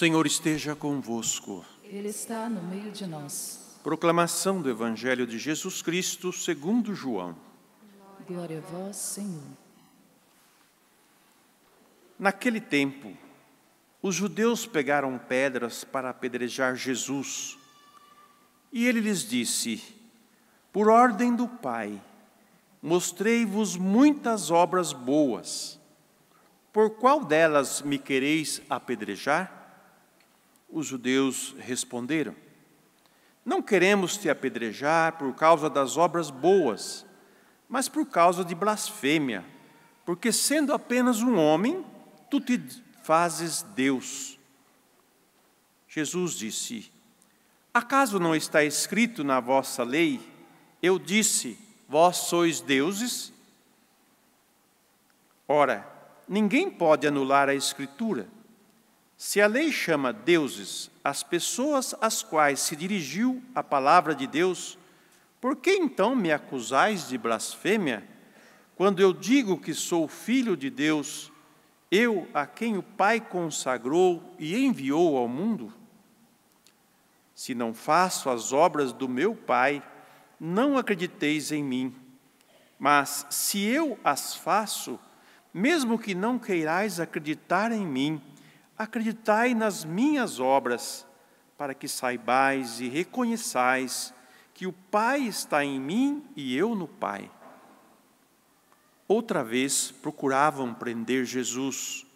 Senhor esteja convosco. Ele está no meio de nós. Proclamação do Evangelho de Jesus Cristo segundo João. Glória a vós, Senhor. Naquele tempo, os judeus pegaram pedras para apedrejar Jesus. E ele lhes disse: Por ordem do Pai, mostrei-vos muitas obras boas. Por qual delas me quereis apedrejar? Os judeus responderam: Não queremos te apedrejar por causa das obras boas, mas por causa de blasfêmia, porque sendo apenas um homem, tu te fazes Deus. Jesus disse: Acaso não está escrito na vossa lei: Eu disse, vós sois deuses? Ora, ninguém pode anular a Escritura se a lei chama deuses as pessoas às quais se dirigiu a palavra de Deus, por que então me acusais de blasfêmia, quando eu digo que sou filho de Deus, eu a quem o Pai consagrou e enviou ao mundo? Se não faço as obras do meu Pai, não acrediteis em mim. Mas se eu as faço, mesmo que não queirais acreditar em mim, acreditai nas minhas obras, para que saibais e reconheçais que o Pai está em mim e eu no Pai. Outra vez procuravam prender Jesus,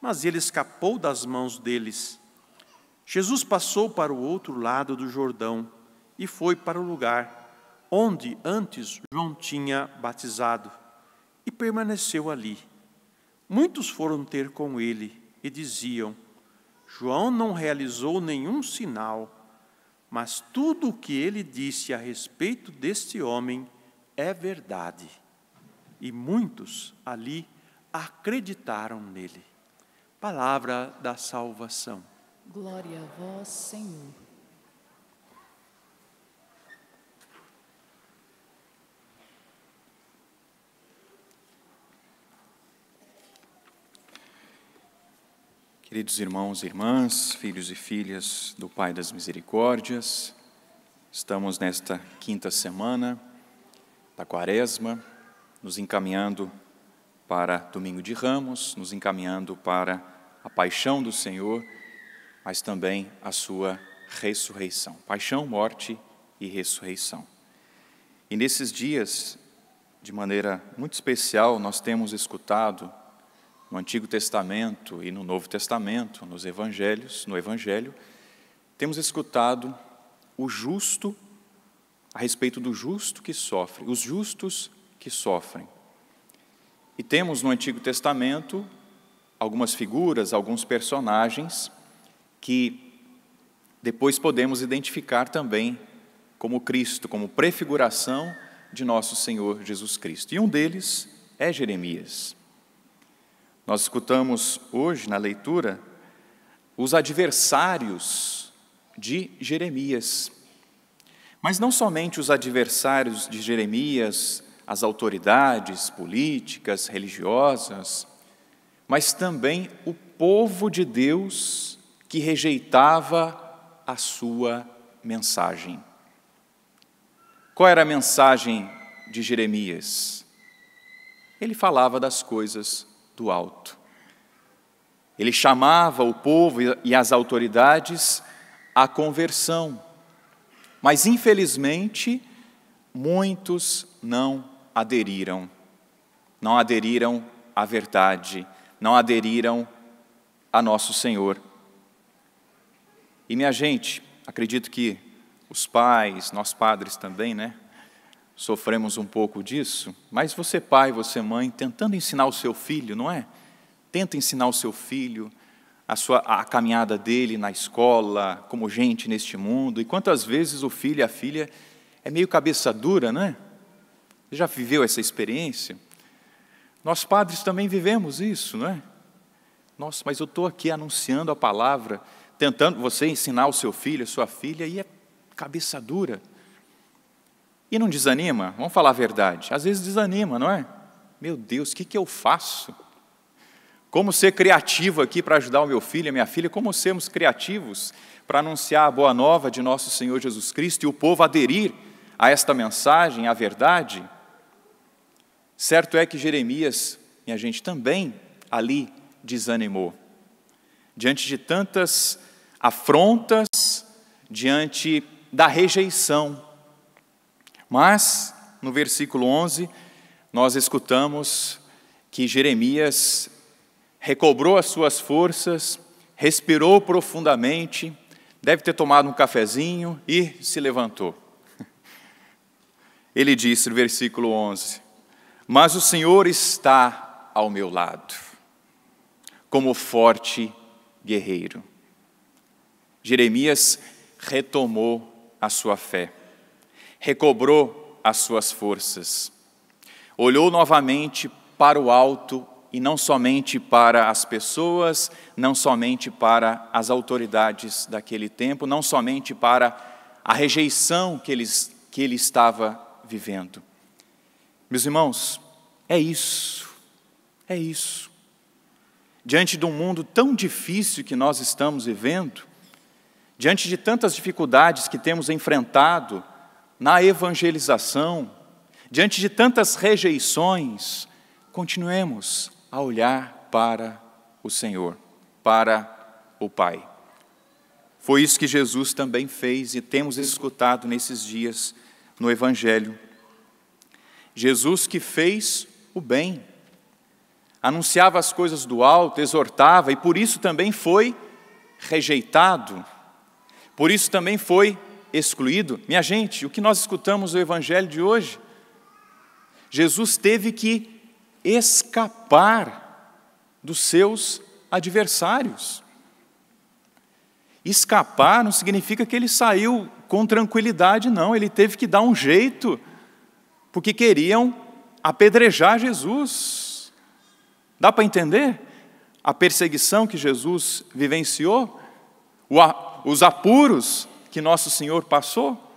mas ele escapou das mãos deles. Jesus passou para o outro lado do Jordão e foi para o lugar onde antes João tinha batizado e permaneceu ali. Muitos foram ter com ele e diziam: João não realizou nenhum sinal, mas tudo o que ele disse a respeito deste homem é verdade. E muitos ali acreditaram nele. Palavra da salvação. Glória a vós, Senhor. Queridos irmãos e irmãs, filhos e filhas do Pai das Misericórdias, estamos nesta quinta semana da Quaresma, nos encaminhando para Domingo de Ramos, nos encaminhando para a paixão do Senhor, mas também a sua ressurreição. Paixão, morte e ressurreição. E nesses dias, de maneira muito especial, nós temos escutado no Antigo Testamento e no Novo Testamento, nos Evangelhos, no Evangelho, temos escutado o justo a respeito do justo que sofre, os justos que sofrem. E temos no Antigo Testamento algumas figuras, alguns personagens que depois podemos identificar também como Cristo, como prefiguração de nosso Senhor Jesus Cristo. E um deles é Jeremias. Nós escutamos hoje na leitura os adversários de Jeremias. Mas não somente os adversários de Jeremias, as autoridades políticas, religiosas, mas também o povo de Deus que rejeitava a sua mensagem. Qual era a mensagem de Jeremias? Ele falava das coisas do alto. Ele chamava o povo e as autoridades à conversão, mas infelizmente muitos não aderiram. Não aderiram à verdade, não aderiram a nosso Senhor. E minha gente, acredito que os pais, nós padres também, né? sofremos um pouco disso, mas você, pai, você, mãe, tentando ensinar o seu filho, não é? Tenta ensinar o seu filho a, sua, a caminhada dele na escola, como gente neste mundo, e quantas vezes o filho e a filha é meio cabeça dura, não é? Você Já viveu essa experiência? Nós padres também vivemos isso, não é? Nossa, mas eu estou aqui anunciando a palavra, tentando você ensinar o seu filho, a sua filha, e é cabeça dura. E não desanima? Vamos falar a verdade. Às vezes desanima, não é? Meu Deus, o que, que eu faço? Como ser criativo aqui para ajudar o meu filho e a minha filha? Como sermos criativos para anunciar a boa nova de nosso Senhor Jesus Cristo e o povo aderir a esta mensagem, à verdade? Certo é que Jeremias, e a gente também ali desanimou. Diante de tantas afrontas, diante da rejeição, mas, no versículo 11, nós escutamos que Jeremias recobrou as suas forças, respirou profundamente, deve ter tomado um cafezinho e se levantou. Ele disse no versículo 11: Mas o Senhor está ao meu lado, como forte guerreiro. Jeremias retomou a sua fé recobrou as suas forças. Olhou novamente para o alto e não somente para as pessoas, não somente para as autoridades daquele tempo, não somente para a rejeição que ele, que ele estava vivendo. Meus irmãos, é isso, é isso. Diante de um mundo tão difícil que nós estamos vivendo, diante de tantas dificuldades que temos enfrentado, na evangelização, diante de tantas rejeições, continuemos a olhar para o Senhor, para o Pai. Foi isso que Jesus também fez e temos escutado nesses dias no Evangelho. Jesus que fez o bem, anunciava as coisas do alto, exortava e por isso também foi rejeitado, por isso também foi excluído? Minha gente, o que nós escutamos do Evangelho de hoje? Jesus teve que escapar dos seus adversários. Escapar não significa que ele saiu com tranquilidade, não, ele teve que dar um jeito, porque queriam apedrejar Jesus. Dá para entender a perseguição que Jesus vivenciou? os apuros que Nosso Senhor passou?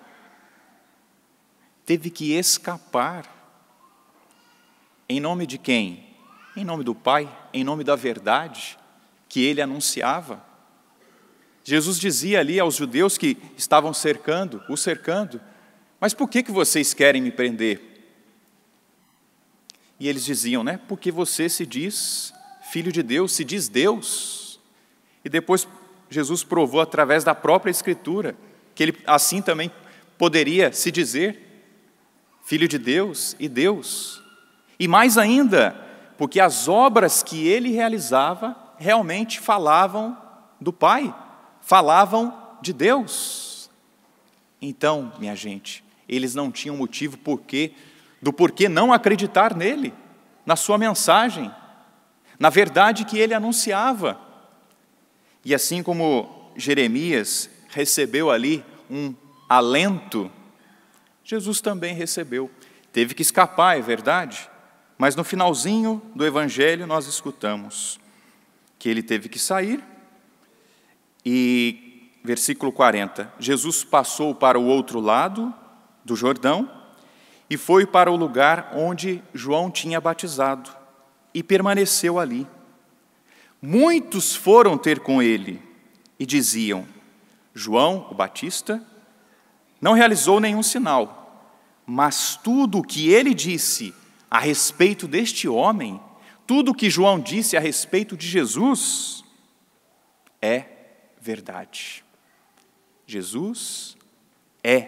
Teve que escapar. Em nome de quem? Em nome do Pai, em nome da verdade que ele anunciava. Jesus dizia ali aos judeus que estavam cercando, o cercando, mas por que, que vocês querem me prender? E eles diziam, né? Porque você se diz filho de Deus, se diz Deus. E depois Jesus provou através da própria Escritura que ele assim também poderia se dizer filho de Deus e Deus. E mais ainda, porque as obras que ele realizava realmente falavam do Pai, falavam de Deus. Então, minha gente, eles não tinham motivo porque do porquê não acreditar nele, na sua mensagem, na verdade que ele anunciava. E assim como Jeremias recebeu ali um alento, Jesus também recebeu. Teve que escapar, é verdade, mas no finalzinho do Evangelho nós escutamos que ele teve que sair e, versículo 40, Jesus passou para o outro lado do Jordão e foi para o lugar onde João tinha batizado e permaneceu ali. Muitos foram ter com ele e diziam: João, o Batista, não realizou nenhum sinal, mas tudo o que ele disse a respeito deste homem, tudo o que João disse a respeito de Jesus, é verdade. Jesus é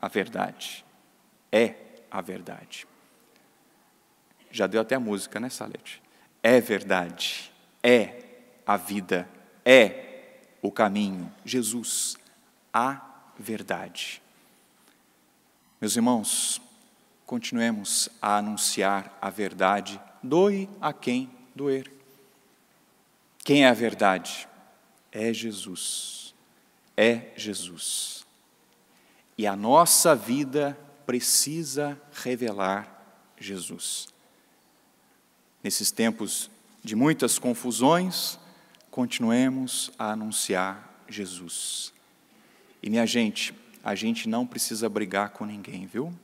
a verdade. É a verdade. Já deu até a música, né, Salete? É verdade. É a vida. É o caminho, Jesus, a verdade. Meus irmãos, continuemos a anunciar a verdade, doe a quem doer. Quem é a verdade? É Jesus. É Jesus. E a nossa vida precisa revelar Jesus. Nesses tempos de muitas confusões, continuemos a anunciar Jesus. E minha gente, a gente não precisa brigar com ninguém, viu?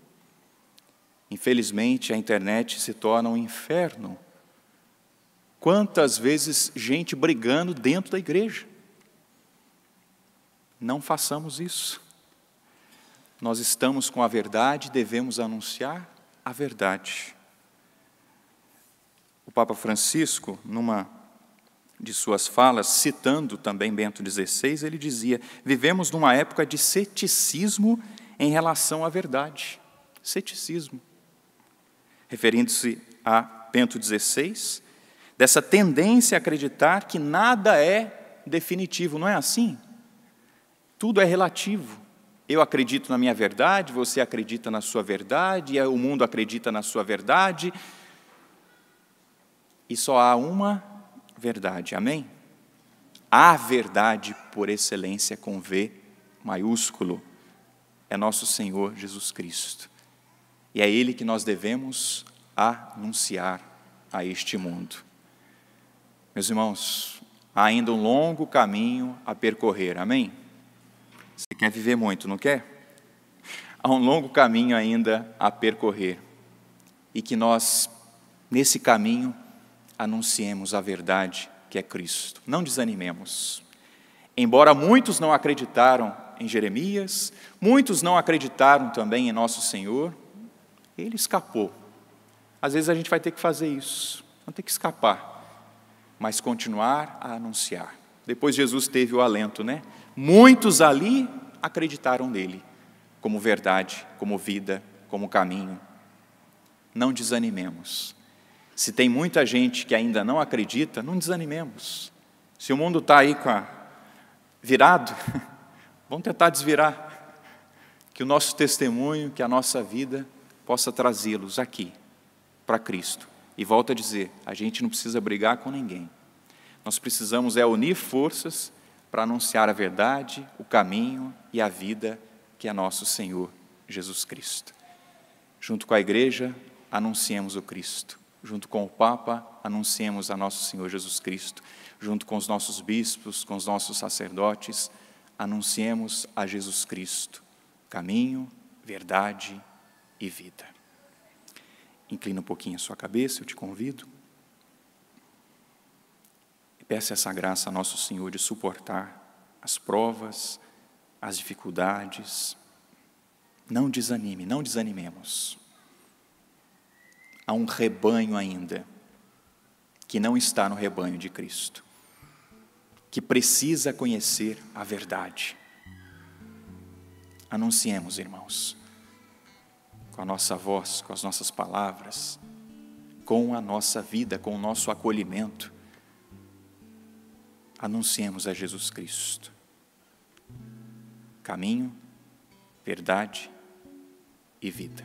Infelizmente, a internet se torna um inferno. Quantas vezes gente brigando dentro da igreja? Não façamos isso. Nós estamos com a verdade, devemos anunciar a verdade. O Papa Francisco, numa de suas falas, citando também Bento XVI, ele dizia: vivemos numa época de ceticismo em relação à verdade. Ceticismo. Referindo-se a Bento XVI, dessa tendência a acreditar que nada é definitivo, não é assim? Tudo é relativo. Eu acredito na minha verdade, você acredita na sua verdade, é, o mundo acredita na sua verdade. E só há uma verdade. Amém? A verdade por excelência com V maiúsculo é nosso Senhor Jesus Cristo. E é Ele que nós devemos anunciar a este mundo. Meus irmãos, há ainda um longo caminho a percorrer, amém? Você quer viver muito, não quer? Há um longo caminho ainda a percorrer e que nós, nesse caminho, anunciemos a verdade que é Cristo. Não desanimemos. Embora muitos não acreditaram em Jeremias, muitos não acreditaram também em nosso Senhor, ele escapou. Às vezes a gente vai ter que fazer isso, vai ter que escapar, mas continuar a anunciar. Depois Jesus teve o alento, né? Muitos ali acreditaram nele, como verdade, como vida, como caminho. Não desanimemos. Se tem muita gente que ainda não acredita, não desanimemos. Se o mundo está aí com a... virado, vamos tentar desvirar. Que o nosso testemunho, que a nossa vida possa trazê-los aqui, para Cristo. E volto a dizer: a gente não precisa brigar com ninguém. Nós precisamos é unir forças para anunciar a verdade, o caminho e a vida que é nosso Senhor Jesus Cristo. Junto com a igreja, anunciemos o Cristo junto com o Papa, anunciemos a nosso Senhor Jesus Cristo, junto com os nossos bispos, com os nossos sacerdotes, anunciemos a Jesus Cristo, caminho, verdade e vida. Inclina um pouquinho a sua cabeça, eu te convido. E peça essa graça a nosso Senhor de suportar as provas, as dificuldades. Não desanime, não desanimemos a um rebanho ainda, que não está no rebanho de Cristo, que precisa conhecer a verdade. Anunciemos, irmãos, com a nossa voz, com as nossas palavras, com a nossa vida, com o nosso acolhimento, anunciemos a Jesus Cristo. Caminho, verdade e vida.